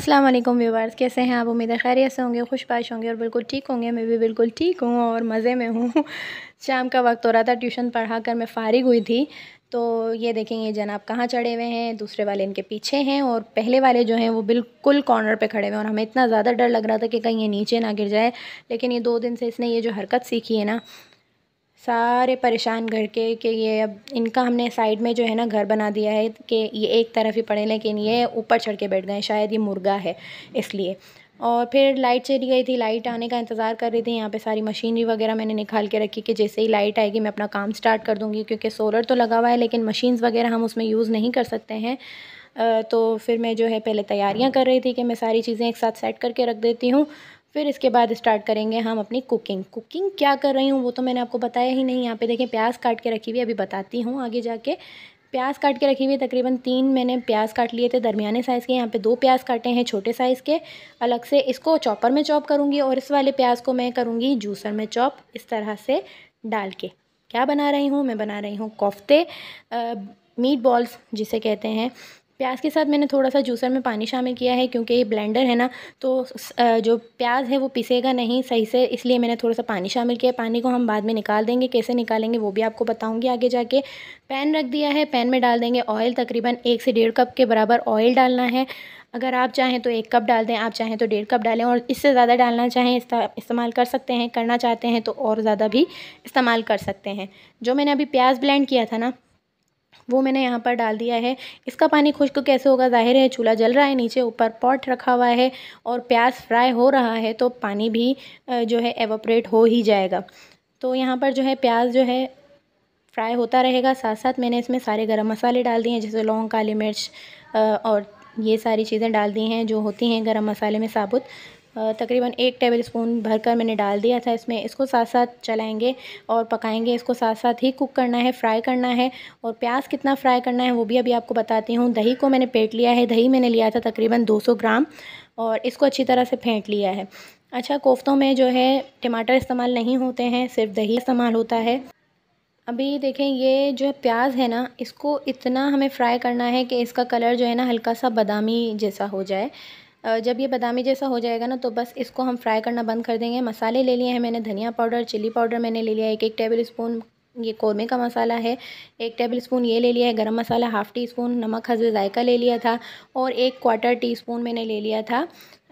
अस्सलाम वालेकुम व्यूवर्स कैसे हैं आप उम्मीद है खैरियत से होंगे खुशपाश होंगे और बिल्कुल ठीक होंगे मैं भी बिल्कुल ठीक हूँ और मज़े में हूँ शाम का वक्त हो रहा था ट्यूशन पढ़ा कर मैं फारिग हुई थी तो ये देखेंगे जनाब कहाँ चढ़े हुए हैं दूसरे वाले इनके पीछे हैं और पहले वाले जो हैं वो बिल्कुल कॉर्नर पे खड़े हुए हैं और हमें इतना ज़्यादा डर लग रहा था कि कहीं ये नीचे ना गिर जाए लेकिन ये दो दिन से इसने ये जो हरकत सीखी है ना सारे परेशान करके कि ये अब इनका हमने साइड में जो है ना घर बना दिया है कि ये एक तरफ ही पड़े लेकिन ये ऊपर चढ़ के बैठ गए शायद ये मुर्गा है इसलिए और फिर लाइट चली गई थी लाइट आने का इंतज़ार कर रही थी यहाँ पे सारी मशीनरी वगैरह मैंने निकाल के रखी कि जैसे ही लाइट आएगी मैं अपना काम स्टार्ट कर दूँगी क्योंकि सोलर तो लगा हुआ है लेकिन मशीन्स वगैरह हम उसमें यूज़ नहीं कर सकते हैं तो फिर मैं जो है पहले तैयारियां कर रही थी कि मैं सारी चीज़ें एक साथ सेट करके रख देती हूँ फिर इसके बाद स्टार्ट करेंगे हम अपनी कुकिंग कुकिंग क्या कर रही हूँ वो तो मैंने आपको बताया ही नहीं यहाँ पे देखें प्याज काट के रखी हुई अभी बताती हूँ आगे जाके प्याज काट के रखी हुई तकरीबन तीन मैंने प्याज काट लिए थे दरमियाने साइज़ के यहाँ पे दो प्याज काटे हैं छोटे साइज़ के अलग से इसको चॉपर में चॉप करूँगी और इस वाले प्याज को मैं करूँगी जूसर में चॉप इस तरह से डाल के क्या बना रही हूँ मैं बना रही हूँ कोफ्ते मीट बॉल्स जिसे कहते हैं प्याज के साथ मैंने थोड़ा सा जूसर में पानी शामिल किया है क्योंकि ये ब्लेंडर है ना तो जो प्याज है वो पिसेगा नहीं सही से इसलिए मैंने थोड़ा सा पानी शामिल किया पानी को हम बाद में निकाल देंगे कैसे निकालेंगे वो भी आपको बताऊँगी आगे जाके पैन रख दिया है पैन में डाल देंगे ऑयल तकरीबन एक से डेढ़ कप के बराबर ऑयल डालना है अगर आप चाहें तो एक कप डाल दें आप चाहें तो डेढ़ कप डालें और इससे ज़्यादा डालना चाहें इस्तेमाल कर सकते हैं करना चाहते हैं तो और ज़्यादा भी इस्तेमाल कर सकते हैं जो मैंने अभी प्याज ब्लेंड किया था ना वो मैंने यहाँ पर डाल दिया है इसका पानी खुश्क कैसे होगा ज़ाहिर है चूल्हा जल रहा है नीचे ऊपर पॉट रखा हुआ है और प्याज फ्राई हो रहा है तो पानी भी जो है एवोपरेट हो ही जाएगा तो यहाँ पर जो है प्याज जो है फ्राई होता रहेगा साथ साथ मैंने इसमें सारे गरम मसाले डाल दिए हैं जैसे लौंग काली मिर्च और ये सारी चीज़ें डाल दी हैं जो होती हैं गरम मसाले में साबुत तकरीबन एक टेबल स्पून भरकर मैंने डाल दिया था इसमें इसको साथ साथ चलाएंगे और पकाएंगे इसको साथ साथ ही कुक करना है फ्राई करना है और प्याज कितना फ्राई करना है वो भी अभी आपको बताती हूँ दही को मैंने पेट लिया है दही मैंने लिया था तकरीबन 200 ग्राम और इसको अच्छी तरह से फेंट लिया है अच्छा कोफ्तों में जो है टमाटर इस्तेमाल नहीं होते हैं सिर्फ दही इस्तेमाल होता है अभी देखें ये जो प्याज है ना इसको इतना हमें फ्राई करना है कि इसका कलर जो है ना हल्का सा बादामी जैसा हो जाए जब ये बादामी जैसा हो जाएगा ना तो बस इसको हम फ्राई करना बंद कर देंगे मसाले ले लिए हैं मैंने धनिया पाउडर चिली पाउडर मैंने ले लिया एक एक टेबल स्पून ये कौरमे का मसाला है एक टेबल स्पून ये ले लिया है गरम मसाला हाफ़ टी स्पून नमक हज जायका ले लिया था और एक क्वार्टर टी स्पून मैंने ले लिया था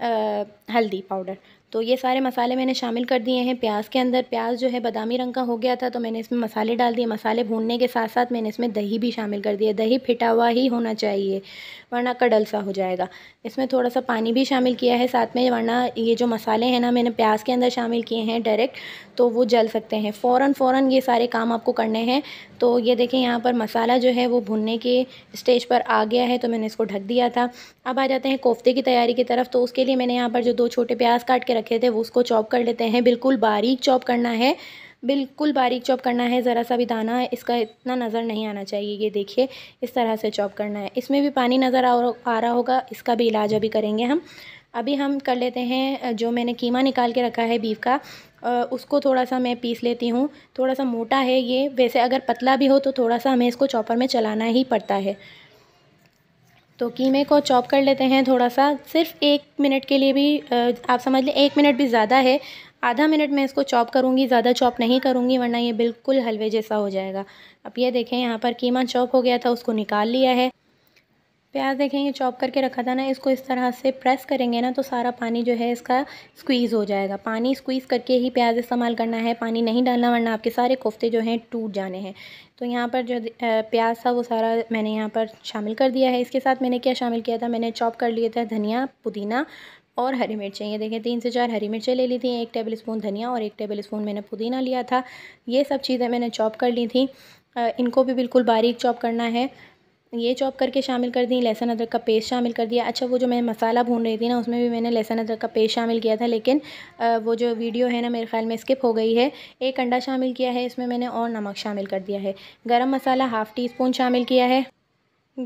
आ, हल्दी पाउडर तो ये सारे मसाले मैंने शामिल कर दिए हैं प्याज के अंदर प्याज जो है बादामी रंग का हो गया था तो मैंने इसमें मसाले डाल दिए मसाले भूनने के साथ साथ मैंने इसमें दही भी शामिल कर दिया दही फिटा हुआ ही होना चाहिए वरना कड़ल सा हो जाएगा इसमें थोड़ा सा पानी भी शामिल किया है साथ में वरना ये जो मसाले हैं ना मैंने प्याज के अंदर शामिल किए हैं डायरेक्ट तो वो जल सकते हैं फ़ौर फ़ौर ये सारे काम आपको करने हैं तो ये देखें यहाँ पर मसाला जो है वो भुनने के स्टेज पर आ गया है तो मैंने इसको ढक दिया था अब आ जाते हैं कोफ्ते की तैयारी की तरफ तो उसके लिए मैंने यहाँ पर जो दो छोटे प्याज काट के रखे थे वो उसको चॉप कर लेते हैं बिल्कुल बारीक चॉप करना है बिल्कुल बारीक चॉप करना है ज़रा सा भी दाना इसका इतना नज़र नहीं आना चाहिए ये देखिए इस तरह से चॉप करना है इसमें भी पानी नज़र आ रहा होगा इसका भी इलाज अभी करेंगे हम अभी हम कर लेते हैं जो मैंने कीमा निकाल के रखा है बीफ का उसको थोड़ा सा मैं पीस लेती हूँ थोड़ा सा मोटा है ये वैसे अगर पतला भी हो तो थोड़ा सा हमें इसको चॉपर में चलाना ही पड़ता है तो कीमे को चॉप कर लेते हैं थोड़ा सा सिर्फ एक मिनट के लिए भी आप समझ लें एक मिनट भी ज़्यादा है आधा मिनट में इसको चॉप करूँगी ज़्यादा चॉप नहीं करूँगी वरना ये बिल्कुल हलवे जैसा हो जाएगा अब ये देखें यहाँ पर कीमा चॉप हो गया था उसको निकाल लिया है प्याज देखेंगे चॉप करके रखा था ना इसको इस तरह से प्रेस करेंगे ना तो सारा पानी जो है इसका स्क्वीज़ हो जाएगा पानी स्क्वीज़ करके ही प्याज इस्तेमाल करना है पानी नहीं डालना वरना आपके सारे कोफ्ते जो हैं टूट जाने हैं तो यहाँ पर जो प्याज था वो सारा मैंने यहाँ पर शामिल कर दिया है इसके साथ मैंने क्या शामिल किया था मैंने चॉप कर लिया था धनिया पुदीना और हरी मिर्चें ये देखें तीन से चार हरी मिर्चें ले ली थी एक टेबल स्पून धनिया और एक टेबल स्पून मैंने पुदीना लिया था ये सब चीज़ें मैंने चॉप कर ली थी इनको भी बिल्कुल बारीक चॉप करना है ये चॉप करके शामिल कर दी लहसन अदरक का पेस्ट शामिल कर दिया अच्छा वो जो मैं मसाला भून रही थी ना उसमें भी मैंने लहसन अदरक का पेस्ट शामिल किया था लेकिन वो जो वीडियो है ना मेरे ख्याल में स्किप हो गई है एक अंडा शामिल किया है इसमें मैंने और नमक शामिल कर दिया है गर्म मसाला हाफ़ टी स्पून शामिल किया है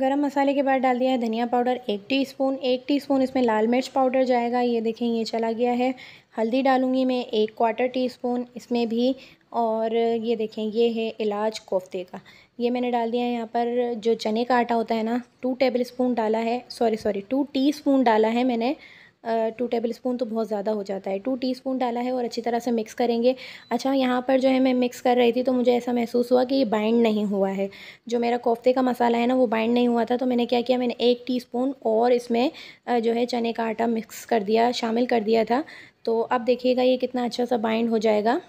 गरम मसाले के बाद डाल दिया है धनिया पाउडर एक टीस्पून एक टीस्पून इसमें लाल मिर्च पाउडर जाएगा ये देखें ये चला गया है हल्दी डालूंगी मैं एक क्वार्टर टीस्पून इसमें भी और ये देखें ये है इलाज कोफ्ते का ये मैंने डाल दिया है यहाँ पर जो चने का आटा होता है ना टू टेबल स्पून डाला है sorry sorry two teaspoon डाला है मैंने टू टेबल स्पून तो बहुत ज़्यादा हो जाता है टू टी स्पून डाला है और अच्छी तरह से मिक्स करेंगे अच्छा यहाँ पर जो है मैं मिक्स कर रही थी तो मुझे ऐसा महसूस हुआ कि ये बाइंड नहीं हुआ है जो मेरा कोफ्ते का मसाला है ना वो बाइंड नहीं हुआ था तो मैंने क्या किया मैंने एक टी स्पून और इसमें जो है चने का आटा मिक्स कर दिया शामिल कर दिया था तो अब देखिएगा ये कितना अच्छा सा बाइंड हो जाएगा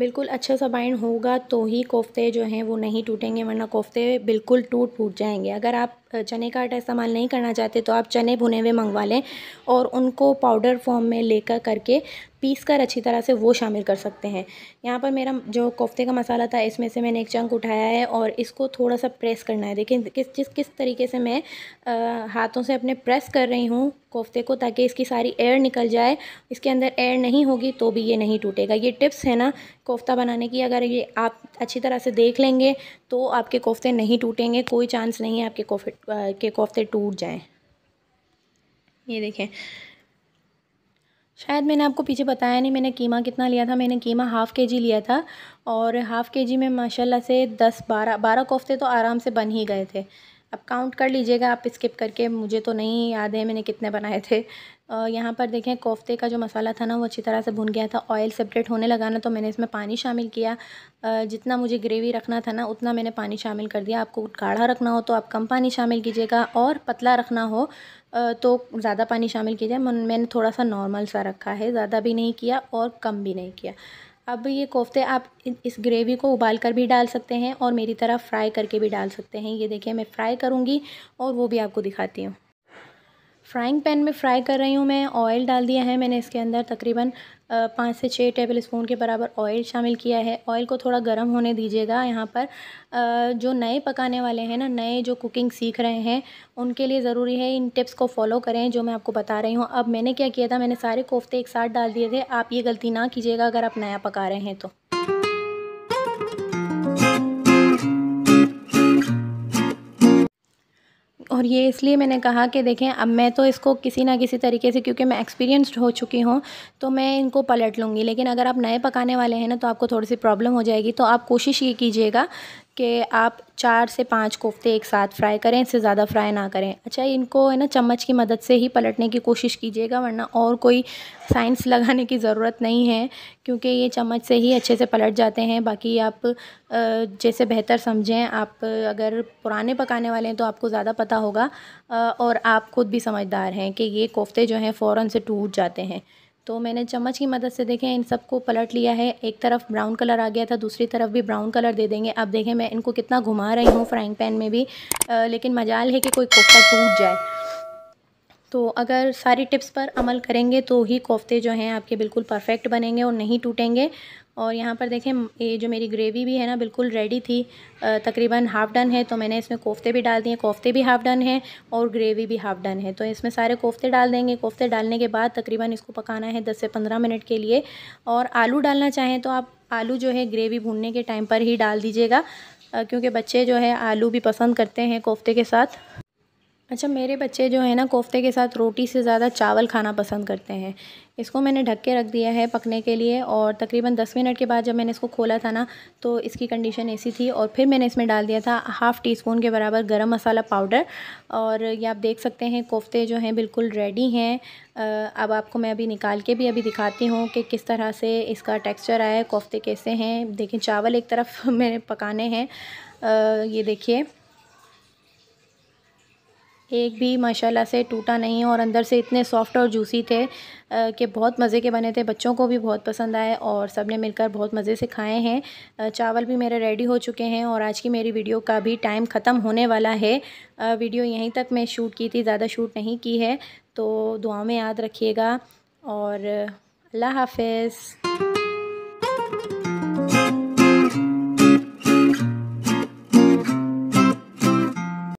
बिल्कुल अच्छा सा बाइंड होगा तो ही कोफ्ते जो हैं वो नहीं टूटेंगे वरना कोफ्ते बिल्कुल टूट फूट जाएंगे अगर आप चने का आटा इस्तेमाल नहीं करना चाहते तो आप चने भुने हुए मंगवा लें और उनको पाउडर फॉर्म में लेकर करके पीस कर अच्छी तरह से वो शामिल कर सकते हैं यहाँ पर मेरा जो कोफ्ते का मसाला था इसमें से मैंने एक चंक उठाया है और इसको थोड़ा सा प्रेस करना है देखिए किस जिस किस तरीके से मैं आ, हाथों से अपने प्रेस कर रही हूँ कोफ्ते को ताकि इसकी सारी एयर निकल जाए इसके अंदर एयर नहीं होगी तो भी ये नहीं टूटेगा ये टिप्स है ना कोफ्ता बनाने की अगर ये आप अच्छी तरह से देख लेंगे तो आपके कोफ्ते नहीं टूटेंगे कोई चांस नहीं है आपके कोफे के कोफ्ते टूट जाएं ये देखें शायद मैंने आपको पीछे बताया नहीं मैंने कीमा कितना लिया था मैंने कीमा हाफ़ के जी लिया था और हाफ़ के जी में माशाल्लाह से दस बारह बारह कोफ्ते तो आराम से बन ही गए थे अब काउंट कर लीजिएगा आप स्किप करके मुझे तो नहीं याद है मैंने कितने बनाए थे यहाँ पर देखें कोफ्ते का जो मसाला था ना वो अच्छी तरह से भुन गया था ऑयल सेपरेट होने लगा ना तो मैंने इसमें पानी शामिल किया जितना मुझे ग्रेवी रखना था ना उतना मैंने पानी शामिल कर दिया आपको गाढ़ा रखना हो तो आप कम पानी शामिल कीजिएगा और पतला रखना हो तो ज़्यादा पानी शामिल कीजिए मैंने थोड़ा सा नॉर्मल सा रखा है ज़्यादा भी नहीं किया और कम भी नहीं किया अब ये कोफ्ते आप इस ग्रेवी को उबाल कर भी डाल सकते हैं और मेरी तरह फ्राई करके भी डाल सकते हैं ये देखिए मैं फ्राई करूँगी और वो भी आपको दिखाती हूँ फ्राइंग पैन में फ्राई कर रही हूँ मैं ऑयल डाल दिया है मैंने इसके अंदर तकरीबन पाँच से छः टेबल स्पून के बराबर ऑयल शामिल किया है ऑयल को थोड़ा गर्म होने दीजिएगा यहाँ पर जो नए पकाने वाले हैं ना नए जो कुकिंग सीख रहे हैं उनके लिए ज़रूरी है इन टिप्स को फॉलो करें जो मैं आपको बता रही हूँ अब मैंने क्या किया था मैंने सारे कोफ्ते एक साथ डाल दिए थे आप ये गलती ना कीजिएगा अगर आप नया पका रहे हैं तो और ये इसलिए मैंने कहा कि देखें अब मैं तो इसको किसी ना किसी तरीके से क्योंकि मैं एक्सपीरियंसड हो चुकी हूँ तो मैं इनको पलट लूँगी लेकिन अगर आप नए पकाने वाले हैं ना तो आपको थोड़ी सी प्रॉब्लम हो जाएगी तो आप कोशिश ये कीजिएगा कि आप चार से पाँच कोफ्ते एक साथ फ्राई करें इससे ज़्यादा फ्राई ना करें अच्छा इनको है ना चम्मच की मदद से ही पलटने की कोशिश कीजिएगा वरना और कोई साइंस लगाने की ज़रूरत नहीं है क्योंकि ये चम्मच से ही अच्छे से पलट जाते हैं बाकी आप जैसे बेहतर समझें आप अगर पुराने पकाने वाले हैं तो आपको ज़्यादा पता होगा और आप ख़ुद भी समझदार हैं कि ये कोफ्ते जो हैं फ़ौर से टूट जाते हैं तो मैंने चम्मच की मदद से देखें इन सबको पलट लिया है एक तरफ ब्राउन कलर आ गया था दूसरी तरफ भी ब्राउन कलर दे देंगे अब देखें मैं इनको कितना घुमा रही हूँ फ्राइंग पैन में भी आ, लेकिन मजाल है कि कोई कोफ्ता टूट जाए तो अगर सारी टिप्स पर अमल करेंगे तो ही कोफ्ते जो हैं आपके बिल्कुल परफेक्ट बनेंगे और नहीं टूटेंगे और यहाँ पर देखें ये जो मेरी ग्रेवी भी है ना बिल्कुल रेडी थी तकरीबन हाफ़ डन है तो मैंने इसमें कोफ्ते भी डाल दिए कोफ्ते भी हाफ़ डन है और ग्रेवी भी हाफ़ डन है तो इसमें सारे कोफ्ते डाल देंगे कोफ्ते डालने के बाद तकरीबन इसको पकाना है दस से पंद्रह मिनट के लिए और आलू डालना चाहें तो आप आलू जो है ग्रेवी भूनने के टाइम पर ही डाल दीजिएगा क्योंकि बच्चे जो है आलू भी पसंद करते हैं कोफ्ते के साथ अच्छा मेरे बच्चे जो है ना कोफ्ते के साथ रोटी से ज़्यादा चावल खाना पसंद करते हैं इसको मैंने ढक के रख दिया है पकने के लिए और तकरीबन दस मिनट के बाद जब मैंने इसको खोला था ना तो इसकी कंडीशन ऐसी थी और फिर मैंने इसमें डाल दिया था हाफ़ टी स्पून के बराबर गरम मसाला पाउडर और ये आप देख सकते हैं कोफ्ते जो हैं बिल्कुल रेडी हैं अब आपको मैं अभी निकाल के भी अभी दिखाती हूँ कि किस तरह से इसका टेक्स्चर आया है कोफ्ते कैसे हैं देखें चावल एक तरफ मैंने पकाने हैं ये देखिए एक भी माशाल्लाह से टूटा नहीं और अंदर से इतने सॉफ्ट और जूसी थे कि बहुत मज़े के बने थे बच्चों को भी बहुत पसंद आए और सब ने मिलकर बहुत मज़े से खाए हैं चावल भी मेरे रेडी हो चुके हैं और आज की मेरी वीडियो का भी टाइम ख़त्म होने वाला है वीडियो यहीं तक मैं शूट की थी ज़्यादा शूट नहीं की है तो दुआ में याद रखिएगा और अल्लाह हाफिज़